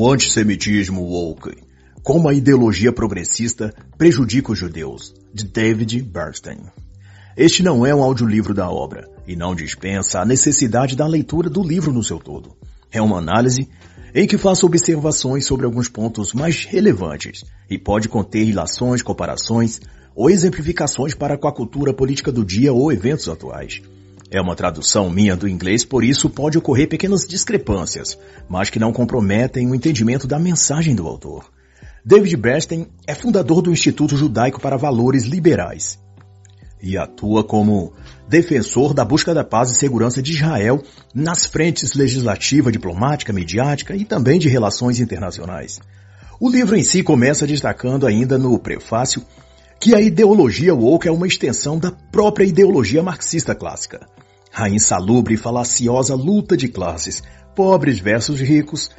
o antissemitismo woke, como a ideologia progressista prejudica os judeus, de David Bernstein. Este não é um audiolivro da obra e não dispensa a necessidade da leitura do livro no seu todo. É uma análise em que faço observações sobre alguns pontos mais relevantes e pode conter relações, comparações ou exemplificações para com a cultura política do dia ou eventos atuais. É uma tradução minha do inglês, por isso pode ocorrer pequenas discrepâncias, mas que não comprometem o entendimento da mensagem do autor. David Bernstein é fundador do Instituto Judaico para Valores Liberais e atua como defensor da busca da paz e segurança de Israel nas frentes legislativa, diplomática, midiática e também de relações internacionais. O livro em si começa destacando ainda no prefácio que a ideologia woke é uma extensão da própria ideologia marxista clássica. A insalubre e falaciosa luta de classes, pobres versus ricos,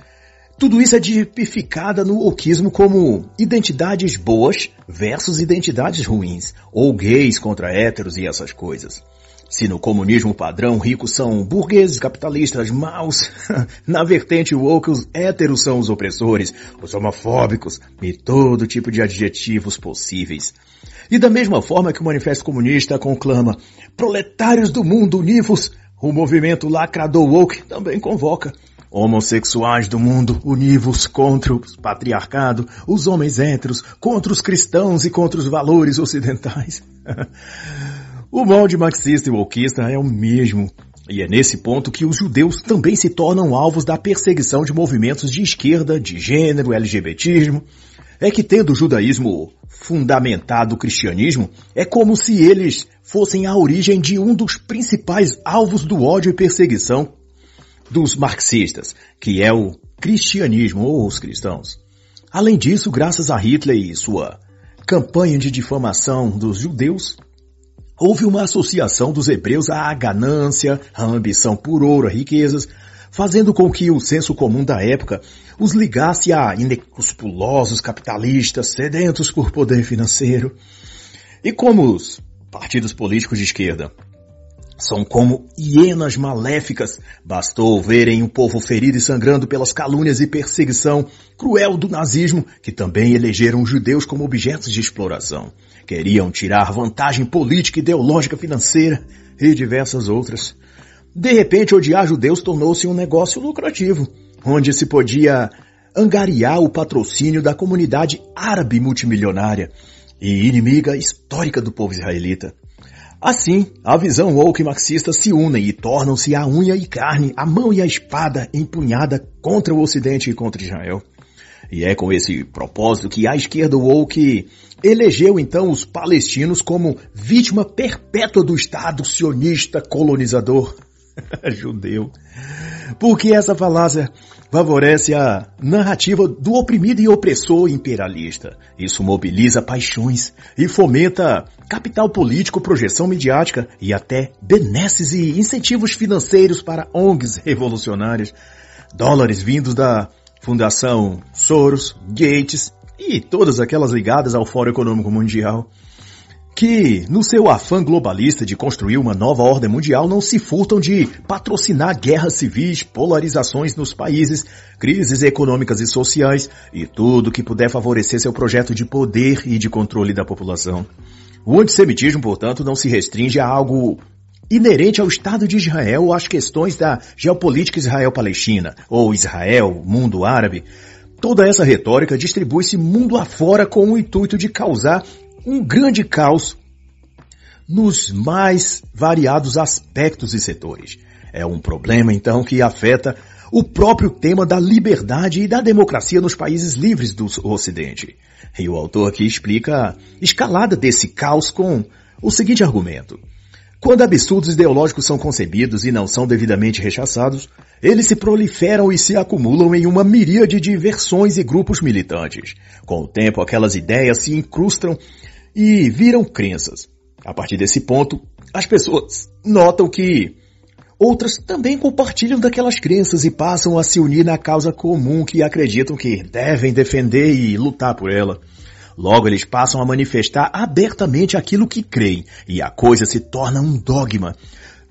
tudo isso é tipificado no oquismo como identidades boas versus identidades ruins, ou gays contra héteros e essas coisas. Se no comunismo padrão ricos são burgueses, capitalistas, maus, na vertente woke os héteros são os opressores, os homofóbicos e todo tipo de adjetivos possíveis. E da mesma forma que o Manifesto Comunista conclama proletários do mundo univos, o movimento lacrador woke também convoca Homossexuais do mundo, univos contra o patriarcado, os homens héteros, contra os cristãos e contra os valores ocidentais. o molde marxista e wokista é o mesmo. E é nesse ponto que os judeus também se tornam alvos da perseguição de movimentos de esquerda, de gênero, LGBTismo. É que tendo o judaísmo fundamentado o cristianismo, é como se eles fossem a origem de um dos principais alvos do ódio e perseguição dos marxistas, que é o cristianismo ou os cristãos. Além disso, graças a Hitler e sua campanha de difamação dos judeus, houve uma associação dos hebreus à ganância, à ambição por ouro, a riquezas, fazendo com que o senso comum da época os ligasse a inescrupulosos capitalistas sedentos por poder financeiro. E como os partidos políticos de esquerda são como hienas maléficas. Bastou verem o povo ferido e sangrando pelas calúnias e perseguição cruel do nazismo, que também elegeram os judeus como objetos de exploração. Queriam tirar vantagem política, ideológica, financeira e diversas outras. De repente, odiar judeus tornou-se um negócio lucrativo, onde se podia angariar o patrocínio da comunidade árabe multimilionária e inimiga histórica do povo israelita. Assim, a visão woke marxista se unem e tornam-se a unha e carne, a mão e a espada empunhada contra o Ocidente e contra Israel. E é com esse propósito que a esquerda woke elegeu então os palestinos como vítima perpétua do Estado sionista colonizador judeu. Porque essa falácia favorece a narrativa do oprimido e opressor imperialista. Isso mobiliza paixões e fomenta capital político, projeção midiática e até benesses e incentivos financeiros para ONGs revolucionárias. Dólares vindos da Fundação Soros, Gates e todas aquelas ligadas ao Fórum Econômico Mundial que, no seu afã globalista de construir uma nova ordem mundial, não se furtam de patrocinar guerras civis, polarizações nos países, crises econômicas e sociais e tudo que puder favorecer seu projeto de poder e de controle da população. O antissemitismo, portanto, não se restringe a algo inerente ao Estado de Israel ou às questões da geopolítica Israel-Palestina, ou Israel, mundo árabe. Toda essa retórica distribui-se mundo afora com o intuito de causar um grande caos nos mais variados aspectos e setores. É um problema, então, que afeta o próprio tema da liberdade e da democracia nos países livres do Ocidente. E o autor aqui explica a escalada desse caos com o seguinte argumento. Quando absurdos ideológicos são concebidos e não são devidamente rechaçados, eles se proliferam e se acumulam em uma miríade de versões e grupos militantes. Com o tempo, aquelas ideias se incrustam e viram crenças. A partir desse ponto, as pessoas notam que outras também compartilham daquelas crenças e passam a se unir na causa comum que acreditam que devem defender e lutar por ela. Logo, eles passam a manifestar abertamente aquilo que creem, e a coisa se torna um dogma,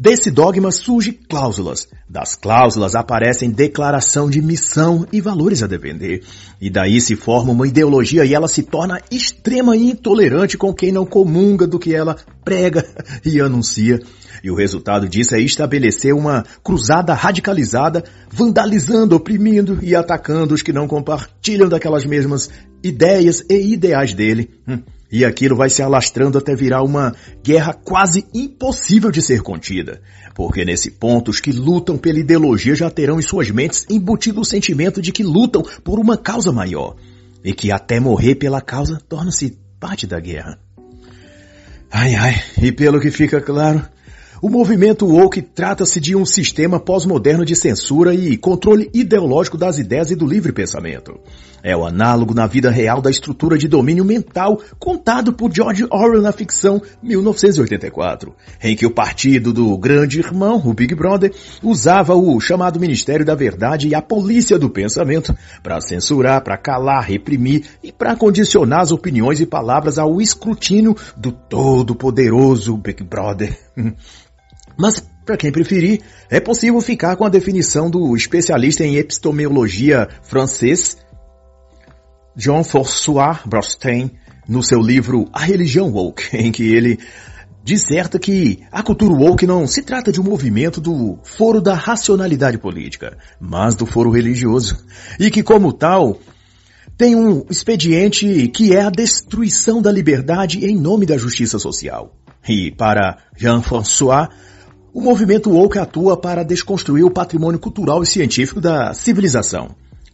Desse dogma surgem cláusulas. Das cláusulas aparecem declaração de missão e valores a defender. E daí se forma uma ideologia e ela se torna extrema e intolerante com quem não comunga do que ela prega e anuncia. E o resultado disso é estabelecer uma cruzada radicalizada, vandalizando, oprimindo e atacando os que não compartilham daquelas mesmas ideias e ideais dele. Hum. E aquilo vai se alastrando até virar uma guerra quase impossível de ser contida. Porque nesse ponto, os que lutam pela ideologia já terão em suas mentes embutido o sentimento de que lutam por uma causa maior. E que até morrer pela causa torna-se parte da guerra. Ai ai, e pelo que fica claro, o movimento woke trata-se de um sistema pós-moderno de censura e controle ideológico das ideias e do livre pensamento. É o análogo na vida real da estrutura de domínio mental contado por George Orwell na ficção 1984, em que o partido do grande irmão, o Big Brother, usava o chamado Ministério da Verdade e a Polícia do Pensamento para censurar, para calar, reprimir e para condicionar as opiniões e palavras ao escrutínio do todo-poderoso Big Brother. Mas, para quem preferir, é possível ficar com a definição do especialista em epistemologia francês Jean François Brostein no seu livro A Religião Woke, em que ele disserta que a cultura woke não se trata de um movimento do foro da racionalidade política, mas do foro religioso, e que como tal tem um expediente que é a destruição da liberdade em nome da justiça social. E para Jean-François, o movimento woke atua para desconstruir o patrimônio cultural e científico da civilização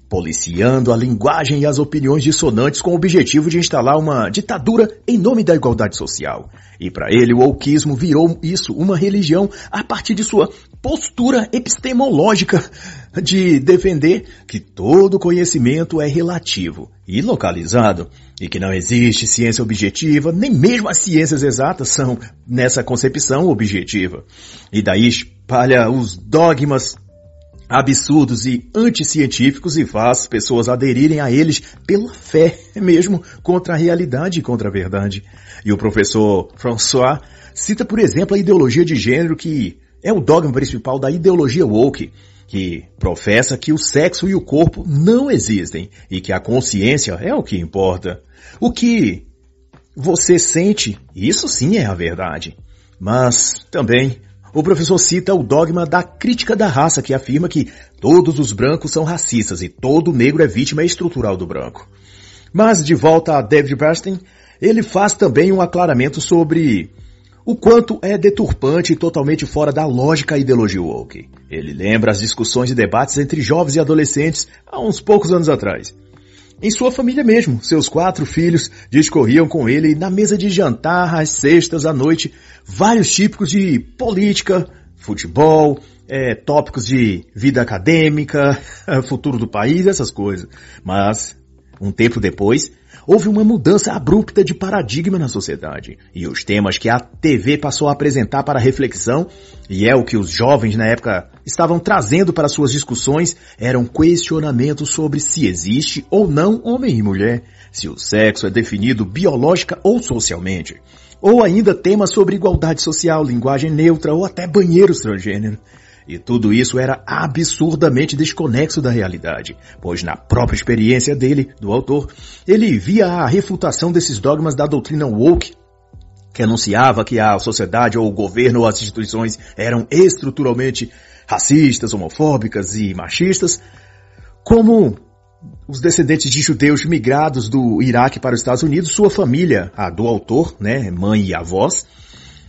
policiando a linguagem e as opiniões dissonantes com o objetivo de instalar uma ditadura em nome da igualdade social. E para ele, o wokeismo virou isso uma religião a partir de sua postura epistemológica de defender que todo conhecimento é relativo e localizado e que não existe ciência objetiva, nem mesmo as ciências exatas são nessa concepção objetiva. E daí espalha os dogmas absurdos e anticientíficos e faz pessoas aderirem a eles pela fé mesmo contra a realidade e contra a verdade. E o professor François cita, por exemplo, a ideologia de gênero que é o dogma principal da ideologia woke, que professa que o sexo e o corpo não existem e que a consciência é o que importa. O que você sente, isso sim é a verdade. Mas também o professor cita o dogma da crítica da raça que afirma que todos os brancos são racistas e todo negro é vítima estrutural do branco. Mas de volta a David Bernstein, ele faz também um aclaramento sobre o quanto é deturpante e totalmente fora da lógica ideologia woke. Ele lembra as discussões e debates entre jovens e adolescentes há uns poucos anos atrás em sua família mesmo. Seus quatro filhos discorriam com ele na mesa de jantar às sextas à noite, vários típicos de política, futebol, é, tópicos de vida acadêmica, futuro do país, essas coisas. Mas, um tempo depois, houve uma mudança abrupta de paradigma na sociedade. E os temas que a TV passou a apresentar para reflexão, e é o que os jovens na época estavam trazendo para suas discussões eram questionamentos sobre se existe ou não homem e mulher, se o sexo é definido biológica ou socialmente, ou ainda temas sobre igualdade social, linguagem neutra ou até banheiros transgênero. E tudo isso era absurdamente desconexo da realidade, pois na própria experiência dele, do autor, ele via a refutação desses dogmas da doutrina woke que anunciava que a sociedade ou o governo ou as instituições eram estruturalmente racistas, homofóbicas e machistas, como os descendentes de judeus migrados do Iraque para os Estados Unidos, sua família, a do autor, né, mãe e avós,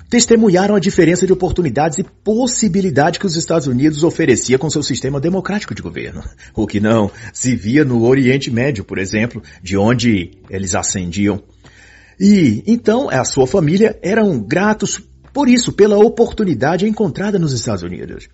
testemunharam a diferença de oportunidades e possibilidade que os Estados Unidos oferecia com seu sistema democrático de governo, o que não se via no Oriente Médio, por exemplo, de onde eles ascendiam. E então a sua família eram gratos por isso, pela oportunidade encontrada nos Estados Unidos.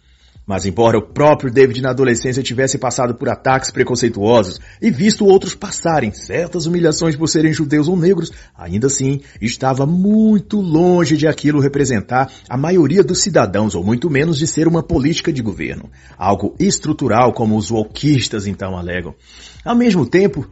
Mas embora o próprio David na adolescência tivesse passado por ataques preconceituosos e visto outros passarem certas humilhações por serem judeus ou negros, ainda assim estava muito longe de aquilo representar a maioria dos cidadãos ou muito menos de ser uma política de governo, algo estrutural como os walkistas então alegam. Ao mesmo tempo,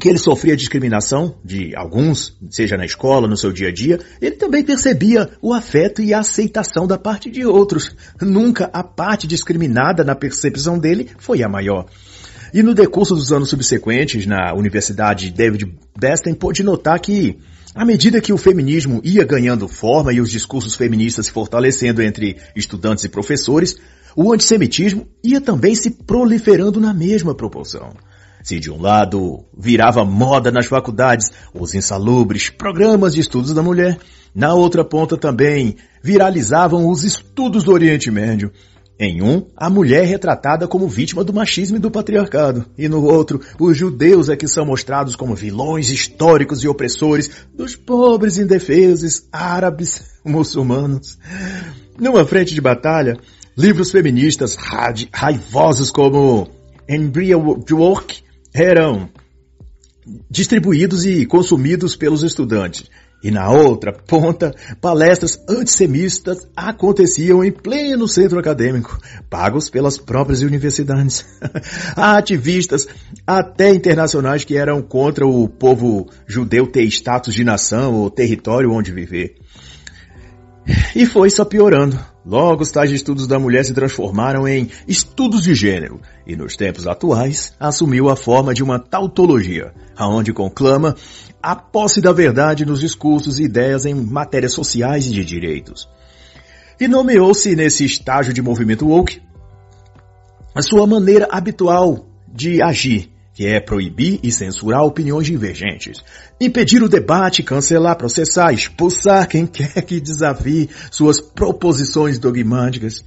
que ele sofria discriminação de alguns, seja na escola, no seu dia a dia, ele também percebia o afeto e a aceitação da parte de outros. Nunca a parte discriminada na percepção dele foi a maior. E no decurso dos anos subsequentes, na Universidade David Besten, pôde notar que, à medida que o feminismo ia ganhando forma e os discursos feministas se fortalecendo entre estudantes e professores, o antissemitismo ia também se proliferando na mesma proporção. Se de um lado virava moda nas faculdades os insalubres programas de estudos da mulher, na outra ponta também viralizavam os estudos do Oriente Médio. Em um, a mulher retratada como vítima do machismo e do patriarcado, e no outro, os judeus é que são mostrados como vilões históricos e opressores dos pobres indefesos árabes muçulmanos. Numa frente de batalha, livros feministas raivosos como Embryo Work eram distribuídos e consumidos pelos estudantes. E na outra ponta, palestras antissemistas aconteciam em pleno centro acadêmico, pagos pelas próprias universidades. Há ativistas, até internacionais, que eram contra o povo judeu ter status de nação ou território onde viver. E foi só piorando. Logo, os tais estudos da mulher se transformaram em estudos de gênero e, nos tempos atuais, assumiu a forma de uma tautologia, aonde conclama a posse da verdade nos discursos e ideias em matérias sociais e de direitos. E nomeou-se nesse estágio de movimento woke a sua maneira habitual de agir, que é proibir e censurar opiniões divergentes, impedir o debate, cancelar, processar, expulsar quem quer que desafie suas proposições dogmáticas.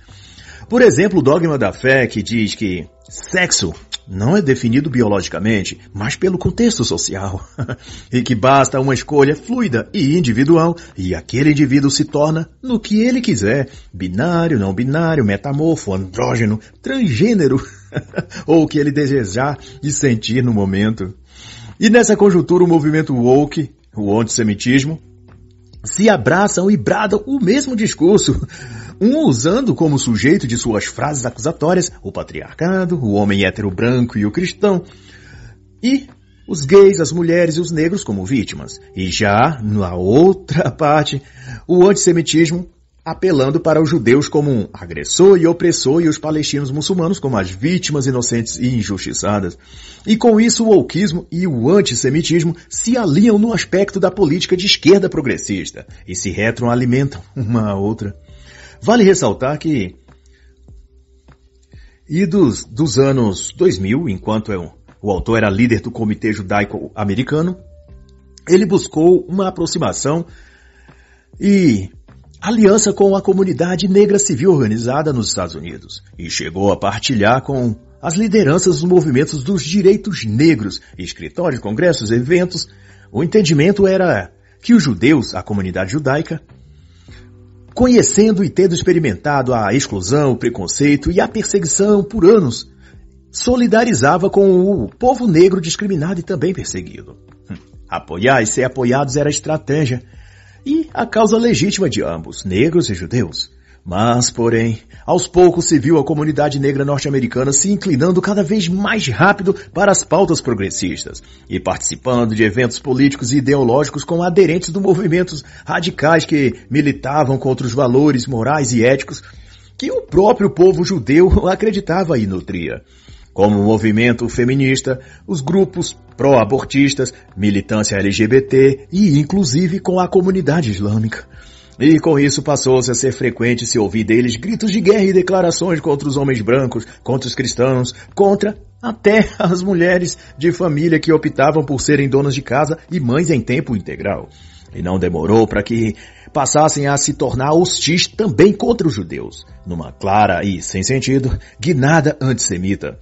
Por exemplo, o dogma da fé que diz que Sexo não é definido biologicamente, mas pelo contexto social. e que basta uma escolha fluida e individual e aquele indivíduo se torna no que ele quiser: binário, não binário, metamorfo, andrógeno, transgênero, ou o que ele desejar e sentir no momento. E nessa conjuntura, o movimento woke, o antissemitismo, se abraçam e bradam o mesmo discurso. um usando como sujeito de suas frases acusatórias o patriarcado, o homem hétero branco e o cristão, e os gays, as mulheres e os negros como vítimas. E já, na outra parte, o antissemitismo apelando para os judeus como um agressor e opressor e os palestinos muçulmanos como as vítimas inocentes e injustiçadas. E com isso o ouquismo e o antissemitismo se aliam no aspecto da política de esquerda progressista e se retroalimentam uma a outra. Vale ressaltar que e dos, dos anos 2000, enquanto eu, é o autor era líder do Comitê Judaico Americano, ele buscou uma aproximação e aliança com a comunidade negra civil organizada nos Estados Unidos e chegou a partilhar com as lideranças dos movimentos dos direitos negros, escritórios, congressos, eventos. O entendimento era que os judeus, a comunidade judaica, Conhecendo e tendo experimentado a exclusão, o preconceito e a perseguição por anos, solidarizava com o povo negro discriminado e também perseguido. Hum. Apoiar e ser apoiados era a estratégia e a causa legítima de ambos, negros e judeus. Mas, porém, aos poucos se viu a comunidade negra norte-americana se inclinando cada vez mais rápido para as pautas progressistas e participando de eventos políticos e ideológicos com aderentes do movimentos radicais que militavam contra os valores morais e éticos que o próprio povo judeu acreditava e nutria. Como o movimento feminista, os grupos pró-abortistas, militância LGBT e inclusive com a comunidade islâmica. E com isso passou-se a ser frequente se ouvir deles gritos de guerra e declarações contra os homens brancos, contra os cristãos, contra até as mulheres de família que optavam por serem donas de casa e mães em tempo integral. E não demorou para que passassem a se tornar hostis também contra os judeus, numa clara e sem sentido guinada antissemita.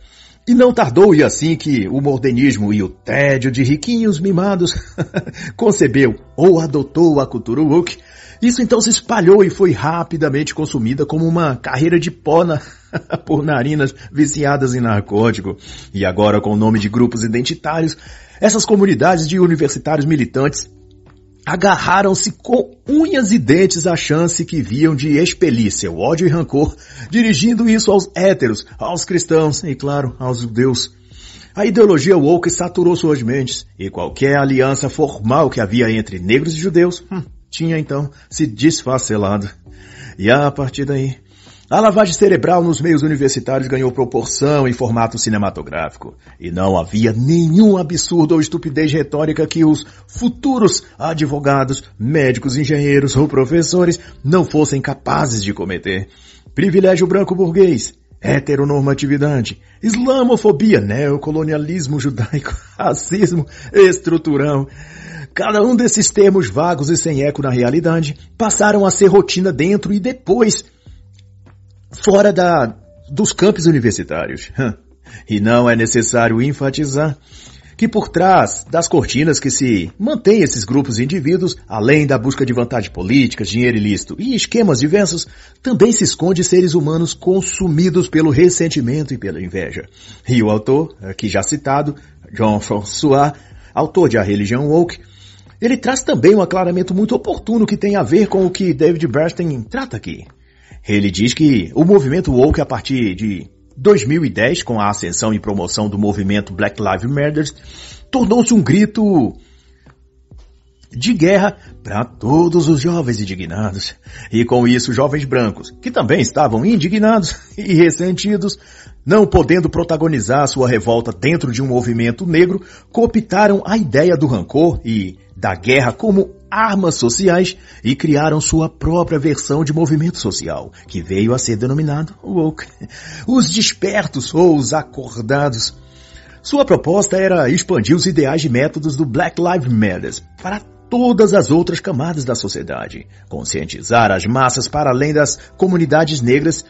E não tardou e assim que o modernismo e o tédio de riquinhos mimados concebeu ou adotou a cultura woke, isso então se espalhou e foi rapidamente consumida como uma carreira de pó na, por narinas viciadas em narcótico. E agora, com o nome de grupos identitários, essas comunidades de universitários militantes agarraram-se com unhas e dentes à chance que viam de expelir seu ódio e rancor, dirigindo isso aos héteros, aos cristãos e, claro, aos judeus. A ideologia woke saturou suas mentes, e qualquer aliança formal que havia entre negros e judeus hum, tinha então se desfacelado. E a partir daí, a lavagem cerebral nos meios universitários ganhou proporção e formato cinematográfico, e não havia nenhum absurdo ou estupidez retórica que os futuros advogados, médicos, engenheiros ou professores não fossem capazes de cometer. Privilégio branco burguês, heteronormatividade, islamofobia, neocolonialismo judaico, racismo estruturão Cada um desses termos vagos e sem eco na realidade passaram a ser rotina dentro e depois fora da, dos campos universitários. E não é necessário enfatizar que por trás das cortinas que se mantém esses grupos e indivíduos, além da busca de vantagem política, dinheiro ilícito e esquemas diversos, também se esconde seres humanos consumidos pelo ressentimento e pela inveja. E o autor, aqui já citado, John François, autor de A Religião Woke, ele traz também um aclaramento muito oportuno que tem a ver com o que David Bernstein trata aqui. Ele diz que o movimento woke a partir de 2010, com a ascensão e promoção do movimento Black Lives Matter, tornou-se um grito de guerra para todos os jovens indignados. E com isso, jovens brancos, que também estavam indignados e ressentidos, não podendo protagonizar sua revolta dentro de um movimento negro, cooptaram a ideia do rancor e da guerra como armas sociais e criaram sua própria versão de movimento social, que veio a ser denominado woke. Os despertos ou os acordados. Sua proposta era expandir os ideais e métodos do Black Lives Matter para todas as outras camadas da sociedade, conscientizar as massas para além das comunidades negras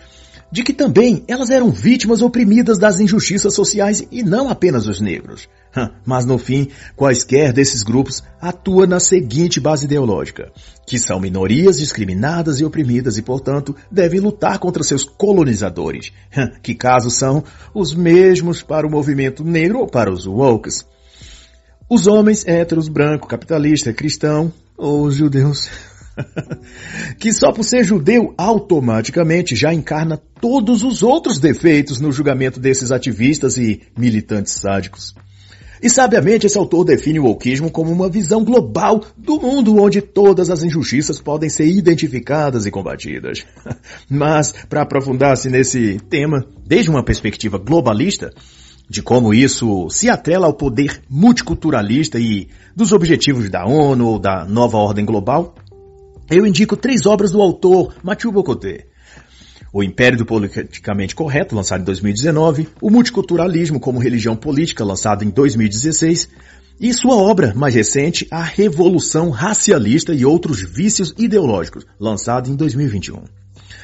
de que também elas eram vítimas oprimidas das injustiças sociais e não apenas os negros. Mas no fim, quaisquer desses grupos atua na seguinte base ideológica, que são minorias discriminadas e oprimidas e, portanto, devem lutar contra seus colonizadores, que caso são os mesmos para o movimento negro ou para os wokes. Os homens héteros, branco, capitalista, cristão ou judeus que só por ser judeu automaticamente já encarna todos os outros defeitos no julgamento desses ativistas e militantes sádicos. E sabiamente esse autor define o wokeismo como uma visão global do mundo onde todas as injustiças podem ser identificadas e combatidas. Mas, para aprofundar-se nesse tema, desde uma perspectiva globalista, de como isso se atrela ao poder multiculturalista e dos objetivos da ONU ou da nova ordem global, eu indico três obras do autor Mathieu Bocoté. O Império do Politicamente Correto, lançado em 2019, O Multiculturalismo como Religião Política, lançado em 2016, e sua obra mais recente, A Revolução Racialista e Outros Vícios Ideológicos, lançado em 2021.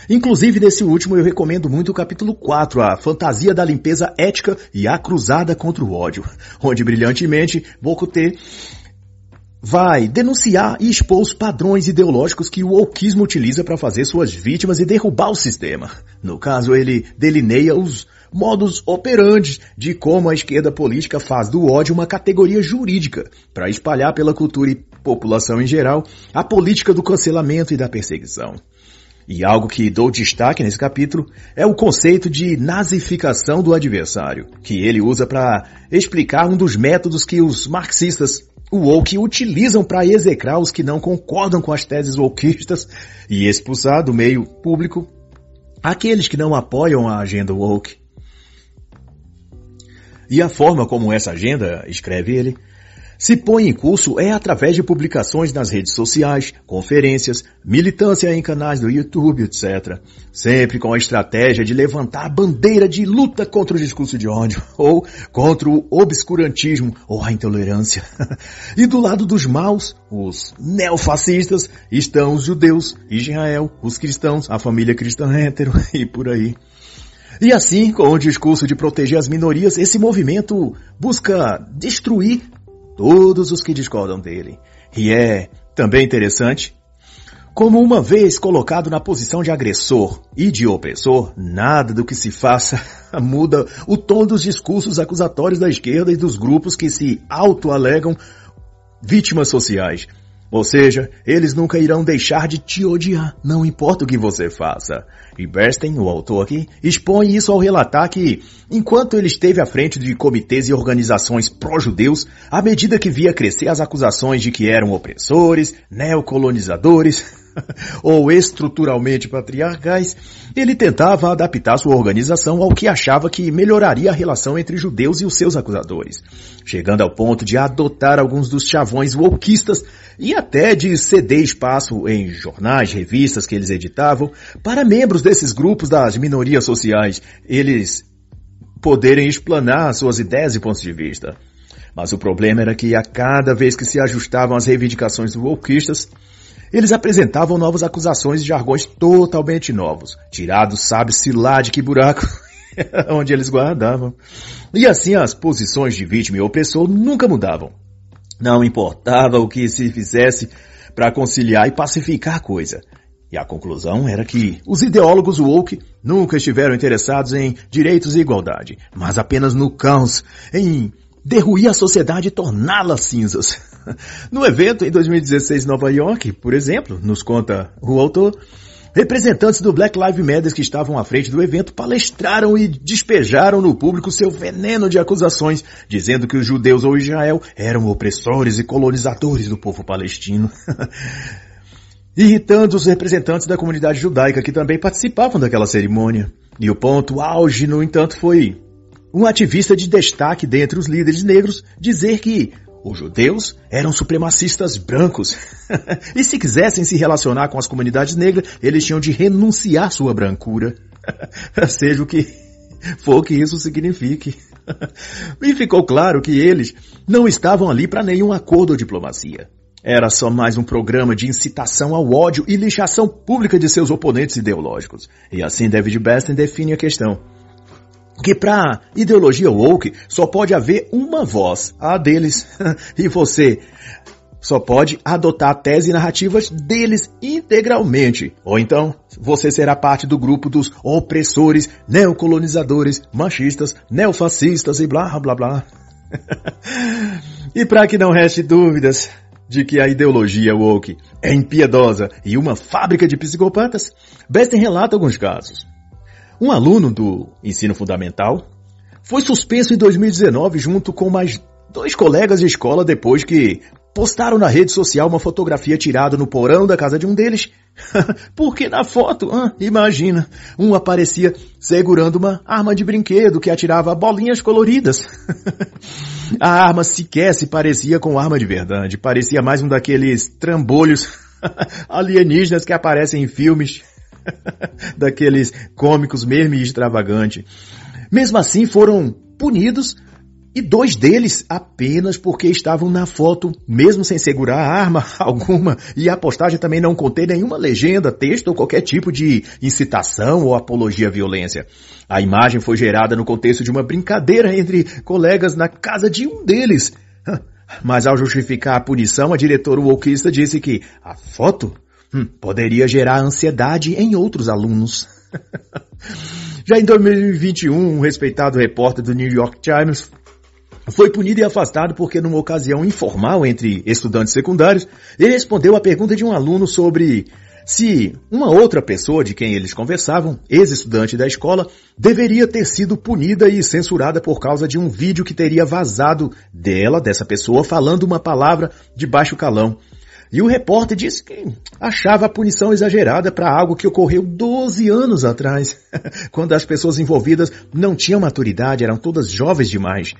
Inclusive, desse último, eu recomendo muito o capítulo 4, A Fantasia da Limpeza Ética e a Cruzada contra o Ódio, onde brilhantemente Bocoté vai denunciar e expor os padrões ideológicos que o wokeismo utiliza para fazer suas vítimas e derrubar o sistema. No caso, ele delineia os modos operantes de como a esquerda política faz do ódio uma categoria jurídica para espalhar pela cultura e população em geral a política do cancelamento e da perseguição. E algo que dou destaque nesse capítulo é o conceito de nazificação do adversário, que ele usa para explicar um dos métodos que os marxistas woke utilizam para execrar os que não concordam com as teses wokeistas e expulsar do meio público aqueles que não apoiam a agenda woke. E a forma como essa agenda, escreve ele, se põe em curso é através de publicações nas redes sociais, conferências, militância em canais do YouTube, etc. Sempre com a estratégia de levantar a bandeira de luta contra o discurso de ódio, ou contra o obscurantismo ou a intolerância. e do lado dos maus, os neofascistas, estão os judeus, Israel, os cristãos, a família cristã hétero e por aí. E assim, com o discurso de proteger as minorias, esse movimento busca destruir todos os que discordam dele. E é também interessante como uma vez colocado na posição de agressor e de opressor, nada do que se faça muda o tom dos discursos acusatórios da esquerda e dos grupos que se auto-alegam vítimas sociais. Ou seja, eles nunca irão deixar de te odiar, não importa o que você faça. E Bernstein, o autor aqui, expõe isso ao relatar que, enquanto ele esteve à frente de comitês e organizações pró-judeus, à medida que via crescer as acusações de que eram opressores, neocolonizadores, ou estruturalmente patriarcais, ele tentava adaptar sua organização ao que achava que melhoraria a relação entre judeus e os seus acusadores, chegando ao ponto de adotar alguns dos chavões wokistas e até de ceder espaço em jornais, revistas que eles editavam para membros desses grupos das minorias sociais, eles poderem explanar suas ideias e pontos de vista. Mas o problema era que a cada vez que se ajustavam as reivindicações wokistas, eles apresentavam novas acusações e jargões totalmente novos, tirados sabe-se lá de que buraco onde eles guardavam. E assim as posições de vítima e opressor nunca mudavam. Não importava o que se fizesse para conciliar e pacificar a coisa. E a conclusão era que os ideólogos woke nunca estiveram interessados em direitos e igualdade, mas apenas no caos, em derruir a sociedade e torná-la cinzas. No evento em 2016 em Nova York, por exemplo, nos conta o autor, representantes do Black Lives Matter que estavam à frente do evento palestraram e despejaram no público seu veneno de acusações, dizendo que os judeus ou Israel eram opressores e colonizadores do povo palestino. Irritando os representantes da comunidade judaica que também participavam daquela cerimônia. E o ponto auge, no entanto, foi um ativista de destaque dentre os líderes negros, dizer que os judeus eram supremacistas brancos. e se quisessem se relacionar com as comunidades negras, eles tinham de renunciar sua brancura. Seja o que for que isso signifique. e ficou claro que eles não estavam ali para nenhum acordo ou diplomacia. Era só mais um programa de incitação ao ódio e lixação pública de seus oponentes ideológicos. E assim David Besten define a questão que para ideologia woke só pode haver uma voz, a deles, e você só pode adotar a tese e narrativas deles integralmente. Ou então, você será parte do grupo dos opressores, neocolonizadores, machistas, neofascistas e blá blá blá. e para que não reste dúvidas de que a ideologia woke é impiedosa e uma fábrica de psicopatas, Besten relata alguns casos. Um aluno do ensino fundamental foi suspenso em 2019 junto com mais dois colegas de escola depois que postaram na rede social uma fotografia tirada no porão da casa de um deles. Porque na foto, ah, imagina, um aparecia segurando uma arma de brinquedo que atirava bolinhas coloridas. A arma sequer se parecia com arma de verdade, parecia mais um daqueles trambolhos alienígenas que aparecem em filmes. daqueles cômicos mesmo e extravagante. Mesmo assim, foram punidos e dois deles apenas porque estavam na foto, mesmo sem segurar arma alguma, e a postagem também não contém nenhuma legenda, texto ou qualquer tipo de incitação ou apologia à violência. A imagem foi gerada no contexto de uma brincadeira entre colegas na casa de um deles. Mas ao justificar a punição, a diretora Wolkista disse que a foto Hum, poderia gerar ansiedade em outros alunos. Já em 2021, um respeitado repórter do New York Times foi punido e afastado porque, numa ocasião informal entre estudantes secundários, ele respondeu à pergunta de um aluno sobre se uma outra pessoa de quem eles conversavam, ex-estudante da escola, deveria ter sido punida e censurada por causa de um vídeo que teria vazado dela, dessa pessoa, falando uma palavra de baixo calão e o repórter disse que achava a punição exagerada para algo que ocorreu 12 anos atrás, quando as pessoas envolvidas não tinham maturidade, eram todas jovens demais.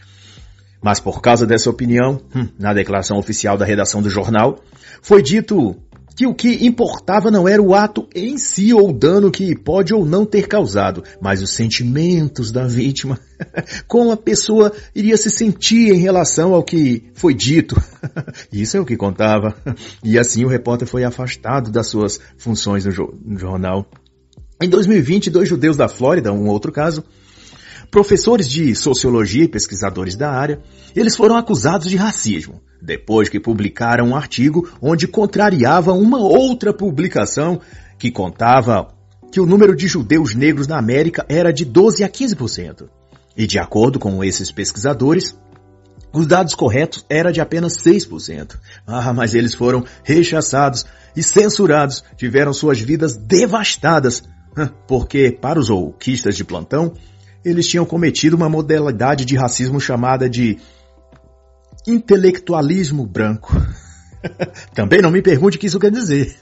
Mas por causa dessa opinião, hum, na declaração oficial da redação do jornal, foi dito que o que importava não era o ato em si ou o dano que pode ou não ter causado, mas os sentimentos da vítima, como a pessoa iria se sentir em relação ao que foi dito. Isso é o que contava. E assim o repórter foi afastado das suas funções no jornal. Em 2020, dois judeus da Flórida, um outro caso, professores de sociologia e pesquisadores da área, eles foram acusados de racismo depois que publicaram um artigo onde contrariava uma outra publicação que contava que o número de judeus negros na América era de 12 a 15%. E de acordo com esses pesquisadores, os dados corretos era de apenas 6%. Ah, mas eles foram rechaçados e censurados, tiveram suas vidas devastadas, porque para os ouquistas de plantão, eles tinham cometido uma modalidade de racismo chamada de intelectualismo branco. Também não me pergunte o que isso quer dizer.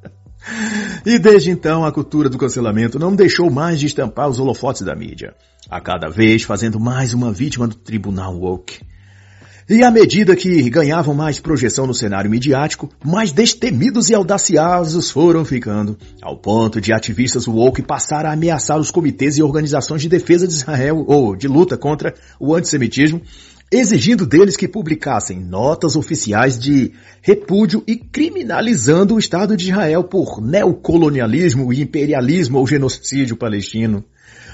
e desde então, a cultura do cancelamento não deixou mais de estampar os holofotes da mídia, a cada vez fazendo mais uma vítima do tribunal woke. E à medida que ganhavam mais projeção no cenário midiático, mais destemidos e audaciosos foram ficando, ao ponto de ativistas woke passar a ameaçar os comitês e organizações de defesa de Israel ou de luta contra o antissemitismo exigindo deles que publicassem notas oficiais de repúdio e criminalizando o Estado de Israel por neocolonialismo e imperialismo ou genocídio palestino.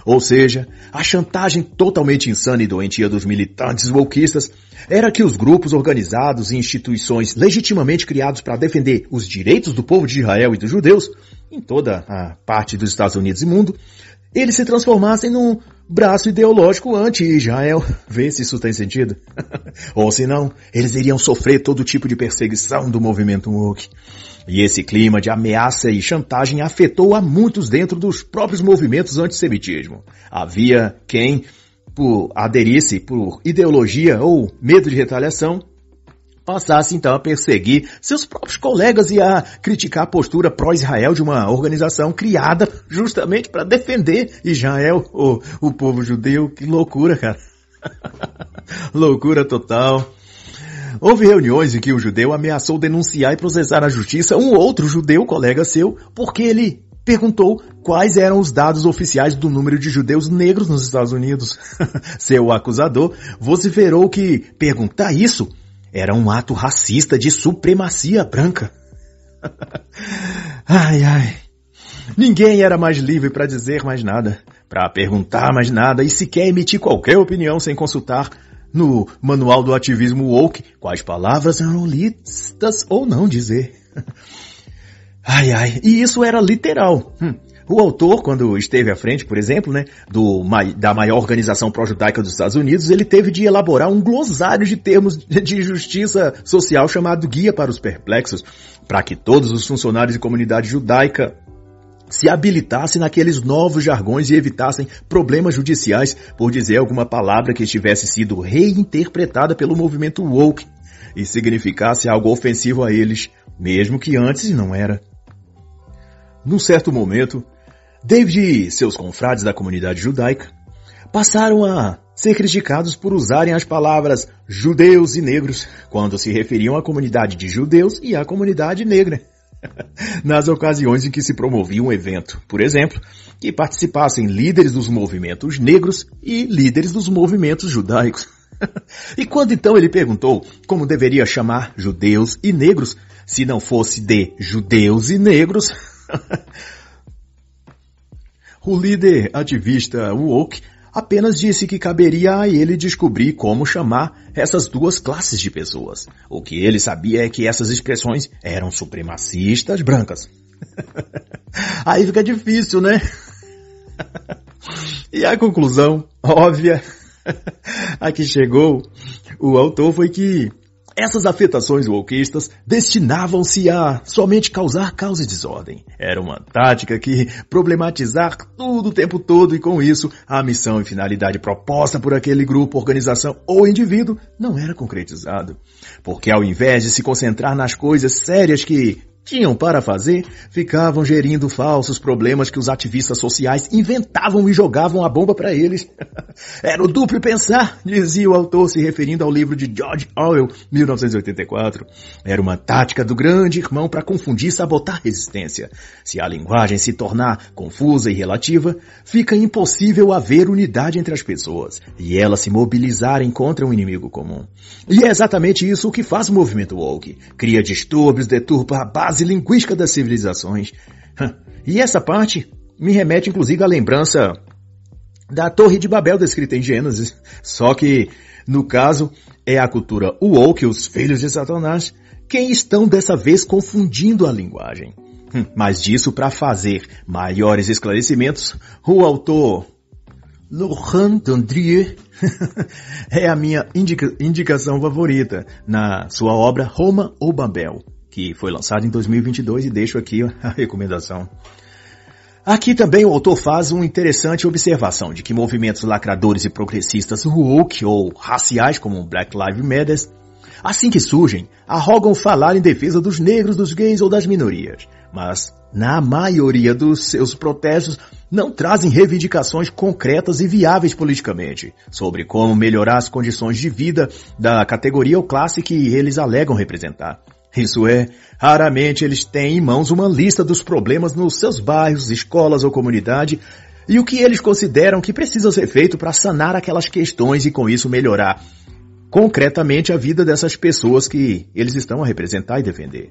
Ou seja, a chantagem totalmente insana e doentia dos militantes wokistas era que os grupos organizados e instituições legitimamente criados para defender os direitos do povo de Israel e dos judeus, em toda a parte dos Estados Unidos e mundo, eles se transformassem num braço ideológico anti-Israel. Vê se isso tem sentido. Ou se não, eles iriam sofrer todo tipo de perseguição do movimento woke. E esse clima de ameaça e chantagem afetou a muitos dentro dos próprios movimentos antissemitismo. Havia quem por aderisse por ideologia ou medo de retaliação, passasse então a perseguir seus próprios colegas e a criticar a postura pró-Israel de uma organização criada justamente para defender Israel, o, o povo judeu. Que loucura, cara. loucura total. Houve reuniões em que o judeu ameaçou denunciar e processar à justiça um outro judeu, colega seu, porque ele perguntou quais eram os dados oficiais do número de judeus negros nos Estados Unidos. seu acusador vociferou que perguntar isso era um ato racista de supremacia branca. ai, ai. Ninguém era mais livre para dizer mais nada, para perguntar mais nada e sequer emitir qualquer opinião sem consultar no Manual do Ativismo Woke quais palavras eram listas ou não dizer. Ai, ai. E isso era literal. Hum. O autor, quando esteve à frente, por exemplo, né, do, da maior organização pró-judaica dos Estados Unidos, ele teve de elaborar um glosário de termos de justiça social chamado Guia para os Perplexos, para que todos os funcionários e comunidade judaica se habilitassem naqueles novos jargões e evitassem problemas judiciais por dizer alguma palavra que tivesse sido reinterpretada pelo movimento woke e significasse algo ofensivo a eles, mesmo que antes não era. Num certo momento, David e seus confrades da comunidade judaica passaram a ser criticados por usarem as palavras judeus e negros quando se referiam à comunidade de judeus e à comunidade negra. Nas ocasiões em que se promovia um evento, por exemplo, que participassem líderes dos movimentos negros e líderes dos movimentos judaicos. e quando então ele perguntou como deveria chamar judeus e negros, se não fosse de judeus e negros, O líder ativista woke apenas disse que caberia a ele descobrir como chamar essas duas classes de pessoas. O que ele sabia é que essas expressões eram supremacistas brancas. Aí fica difícil, né? E a conclusão, óbvia, a que chegou o autor foi que essas afetações wokistas destinavam-se a somente causar causa e desordem. Era uma tática que problematizar tudo o tempo todo e com isso a missão e finalidade proposta por aquele grupo, organização ou indivíduo não era concretizado. Porque ao invés de se concentrar nas coisas sérias que tinham para fazer, ficavam gerindo falsos problemas que os ativistas sociais inventavam e jogavam a bomba para eles. Era o duplo pensar, dizia o autor se referindo ao livro de George Orwell, 1984. Era uma tática do grande irmão para confundir e sabotar resistência. Se a linguagem se tornar confusa e relativa, fica impossível haver unidade entre as pessoas e elas se mobilizarem contra um inimigo comum. E é exatamente isso o que faz o movimento woke. Cria distúrbios, deturpa a base base linguística das civilizações. E essa parte me remete inclusive à lembrança da Torre de Babel descrita em Gênesis, só que, no caso, é a cultura woke, os filhos de Satanás, quem estão dessa vez confundindo a linguagem. Hum, mas disso para fazer maiores esclarecimentos, o autor Laurent Dandrieu é a minha indica indicação favorita na sua obra Roma ou Babel, que foi lançado em 2022 e deixo aqui a recomendação. Aqui também o autor faz uma interessante observação de que movimentos lacradores e progressistas woke ou raciais como Black Lives Matter, assim que surgem, arrogam falar em defesa dos negros, dos gays ou das minorias, mas na maioria dos seus protestos não trazem reivindicações concretas e viáveis politicamente sobre como melhorar as condições de vida da categoria ou classe que eles alegam representar. Isso é, raramente eles têm em mãos uma lista dos problemas nos seus bairros, escolas ou comunidade e o que eles consideram que precisa ser feito para sanar aquelas questões e com isso melhorar concretamente a vida dessas pessoas que eles estão a representar e defender.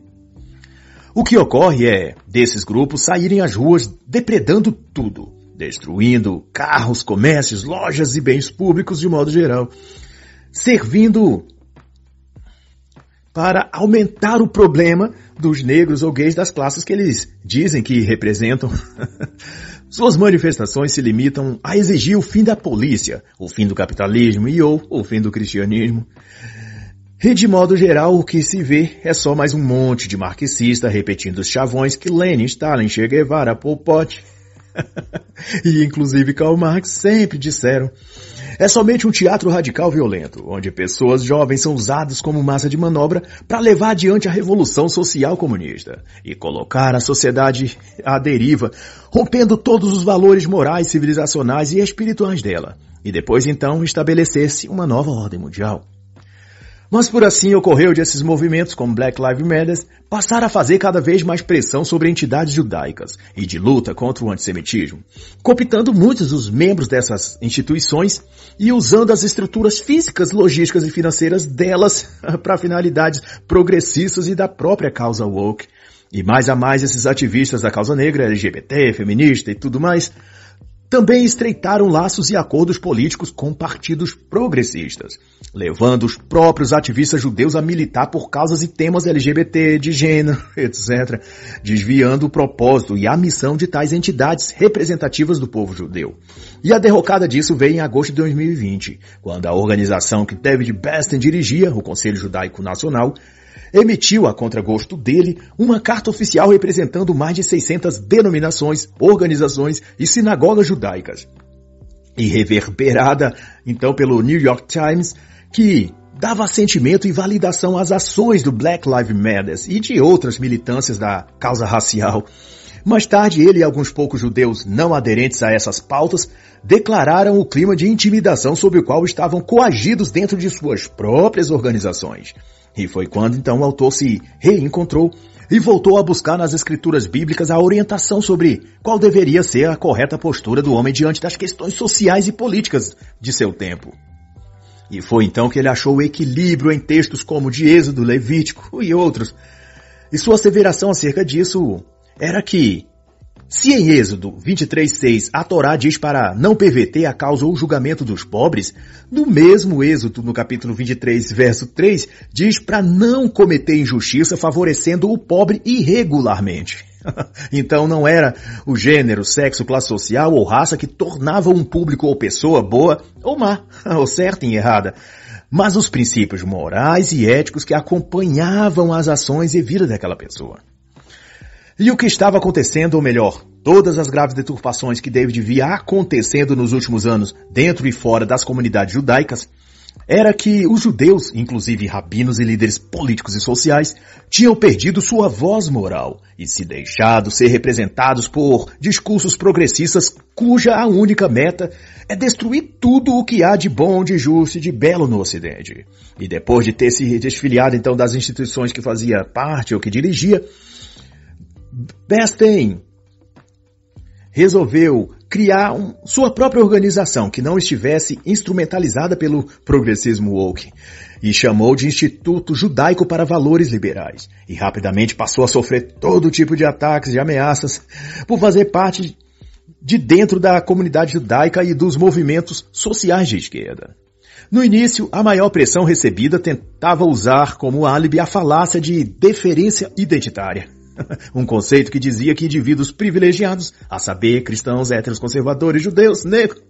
O que ocorre é desses grupos saírem às ruas depredando tudo, destruindo carros, comércios, lojas e bens públicos de modo geral, servindo para aumentar o problema dos negros ou gays das classes que eles dizem que representam. Suas manifestações se limitam a exigir o fim da polícia, o fim do capitalismo e ou o fim do cristianismo. E de modo geral, o que se vê é só mais um monte de marxista repetindo os chavões que Lenin, Stalin, Che Guevara, Pol Pot e inclusive Karl Marx sempre disseram. É somente um teatro radical violento, onde pessoas jovens são usadas como massa de manobra para levar adiante a revolução social comunista e colocar a sociedade à deriva, rompendo todos os valores morais, civilizacionais e espirituais dela, e depois então estabelecer-se uma nova ordem mundial. Mas por assim ocorreu de esses movimentos, como Black Lives Matter, passar a fazer cada vez mais pressão sobre entidades judaicas e de luta contra o antissemitismo, cooptando muitos dos membros dessas instituições e usando as estruturas físicas, logísticas e financeiras delas para finalidades progressistas e da própria causa woke. E mais a mais esses ativistas da causa negra, LGBT, feminista e tudo mais, também estreitaram laços e acordos políticos com partidos progressistas, levando os próprios ativistas judeus a militar por causas e temas LGBT, de gênero, etc., desviando o propósito e a missão de tais entidades representativas do povo judeu. E a derrocada disso veio em agosto de 2020, quando a organização que David Besten dirigia, o Conselho Judaico Nacional, emitiu, a contragosto dele, uma carta oficial representando mais de 600 denominações, organizações e sinagogas judaicas. E reverberada, então, pelo New York Times, que dava sentimento e validação às ações do Black Lives Matter e de outras militâncias da causa racial. Mais tarde, ele e alguns poucos judeus não aderentes a essas pautas declararam o clima de intimidação sob o qual estavam coagidos dentro de suas próprias organizações. E foi quando então o autor se reencontrou e voltou a buscar nas escrituras bíblicas a orientação sobre qual deveria ser a correta postura do homem diante das questões sociais e políticas de seu tempo. E foi então que ele achou o equilíbrio em textos como de Êxodo, Levítico e outros. E sua asseveração acerca disso era que se em Êxodo 23,6 a Torá diz para não perverter a causa ou julgamento dos pobres, no mesmo Êxodo, no capítulo 23, verso 3, diz para não cometer injustiça favorecendo o pobre irregularmente. então não era o gênero, sexo, classe social ou raça que tornava um público ou pessoa boa ou má, ou certa e errada mas os princípios morais e éticos que acompanhavam as ações e vida daquela pessoa. E o que estava acontecendo, ou melhor, todas as graves deturpações que David via acontecendo nos últimos anos dentro e fora das comunidades judaicas, era que os judeus, inclusive rabinos e líderes políticos e sociais, tinham perdido sua voz moral e se deixado ser representados por discursos progressistas cuja a única meta é destruir tudo o que há de bom, de justo e de belo no Ocidente. E depois de ter se desfiliado então das instituições que fazia parte ou que dirigia, Bernstein resolveu criar um, sua própria organização que não estivesse instrumentalizada pelo progressismo woke e chamou de Instituto Judaico para Valores Liberais e rapidamente passou a sofrer todo tipo de ataques e ameaças por fazer parte de dentro da comunidade judaica e dos movimentos sociais de esquerda. No início, a maior pressão recebida tentava usar como álibi a falácia de deferência identitária um conceito que dizia que indivíduos privilegiados, a saber, cristãos, héteros, conservadores, judeus, negros,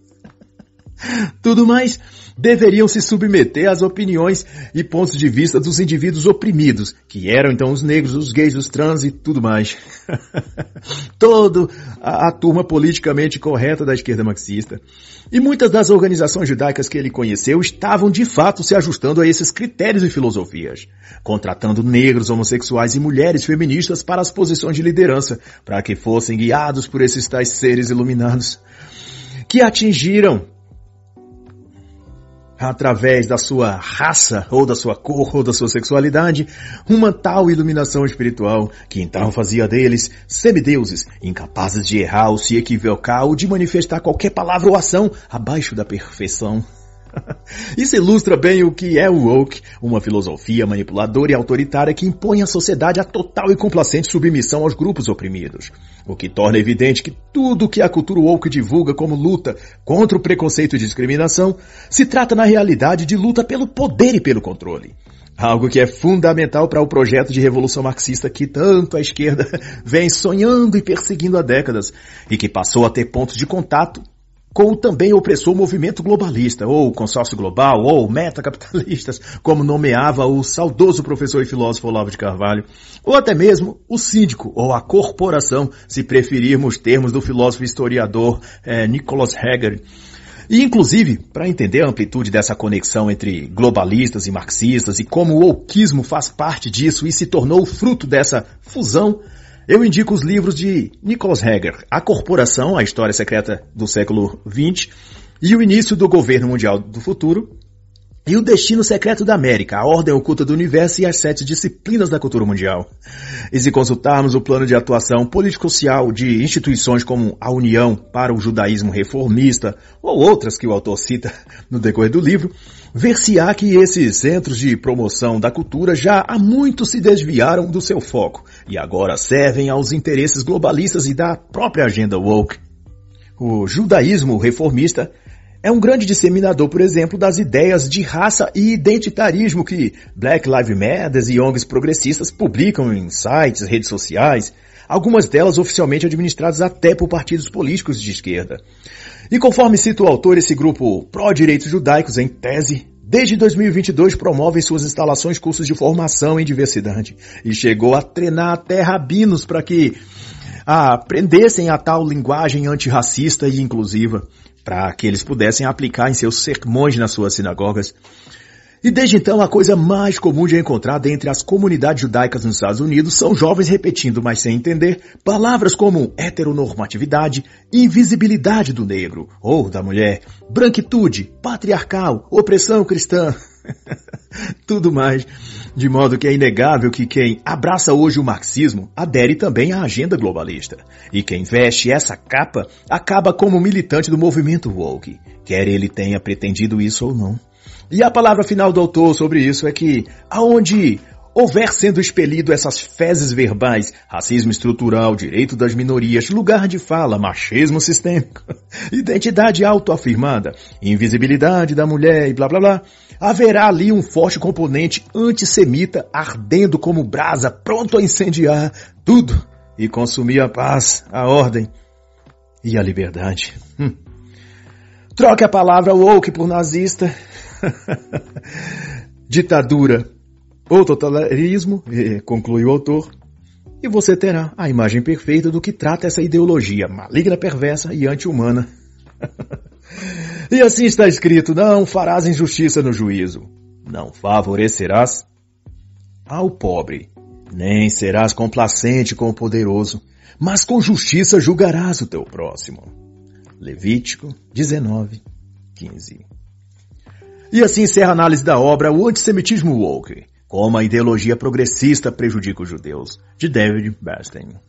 tudo mais deveriam se submeter às opiniões e pontos de vista dos indivíduos oprimidos, que eram então os negros, os gays, os trans e tudo mais. Todo a, a, turma politicamente correta da esquerda marxista. E muitas das organizações judaicas que ele conheceu estavam de fato se ajustando a esses critérios e filosofias, contratando negros, homossexuais e mulheres feministas para as posições de liderança, para que fossem guiados por esses tais seres iluminados, que atingiram através da sua raça, ou da sua cor, ou da sua sexualidade, uma tal iluminação espiritual que então fazia deles semideuses, incapazes de errar ou se equivocar ou de manifestar qualquer palavra ou ação abaixo da perfeição Isso ilustra bem o que é o woke, uma filosofia manipuladora e autoritária que impõe à sociedade a total e complacente submissão aos grupos oprimidos. O que torna evidente que tudo o que a cultura woke divulga como luta contra o preconceito e discriminação se trata na realidade de luta pelo poder e pelo controle. Algo que é fundamental para o projeto de revolução marxista que tanto a esquerda vem sonhando e perseguindo há décadas e que passou a ter pontos de contato como também opressou o movimento globalista, ou consórcio global, ou metacapitalistas, como nomeava o saudoso professor e filósofo Olavo de Carvalho, ou até mesmo o síndico, ou a corporação, se preferirmos termos do filósofo e historiador é, Nicholas Hegel. E, inclusive, para entender a amplitude dessa conexão entre globalistas e marxistas e como o wokeismo faz parte disso e se tornou fruto dessa fusão, eu indico os livros de Nicholas Heger, A Corporação, a História Secreta do Século XX e o Início do Governo Mundial do Futuro, e o Destino Secreto da América, a Ordem Oculta do Universo e as Sete Disciplinas da Cultura Mundial. E se consultarmos o plano de atuação político-social de instituições como a União para o Judaísmo Reformista, ou outras que o autor cita no decorrer do livro, ver-se-á que esses centros de promoção da cultura já há muito se desviaram do seu foco e agora servem aos interesses globalistas e da própria agenda woke. O judaísmo reformista é um grande disseminador, por exemplo, das ideias de raça e identitarismo que Black Lives Matter e ONGs progressistas publicam em sites, redes sociais, algumas delas oficialmente administradas até por partidos políticos de esquerda. E conforme cita o autor, esse grupo pró-direitos judaicos, em tese, Desde 2022 promove em suas instalações cursos de formação em diversidade e chegou a treinar até rabinos para que aprendessem a tal linguagem antirracista e inclusiva para que eles pudessem aplicar em seus sermões nas suas sinagogas e desde então, a coisa mais comum de encontrada entre as comunidades judaicas nos Estados Unidos são jovens repetindo, mas sem entender, palavras como heteronormatividade, invisibilidade do negro ou da mulher, branquitude, patriarcal, opressão cristã. Tudo mais. De modo que é inegável que quem abraça hoje o marxismo adere também à agenda globalista. E quem veste essa capa acaba como militante do movimento woke, quer ele tenha pretendido isso ou não. E a palavra final do autor sobre isso é que aonde houver sendo expelido essas fezes verbais, racismo estrutural, direito das minorias, lugar de fala, machismo sistêmico, identidade autoafirmada, invisibilidade da mulher e blá blá blá, haverá ali um forte componente antissemita ardendo como brasa, pronto a incendiar tudo e consumir a paz, a ordem e a liberdade. Hum. Troque a palavra woke por nazista ditadura ou totalitarismo, conclui o autor, e você terá a imagem perfeita do que trata essa ideologia maligna, perversa e anti-humana. e assim está escrito: não farás injustiça no juízo, não favorecerás ao pobre, nem serás complacente com o poderoso, mas com justiça julgarás o teu próximo. Levítico 19, 15. E assim encerra a análise da obra O Antissemitismo Woke, como a ideologia progressista prejudica os judeus, de David Bernstein.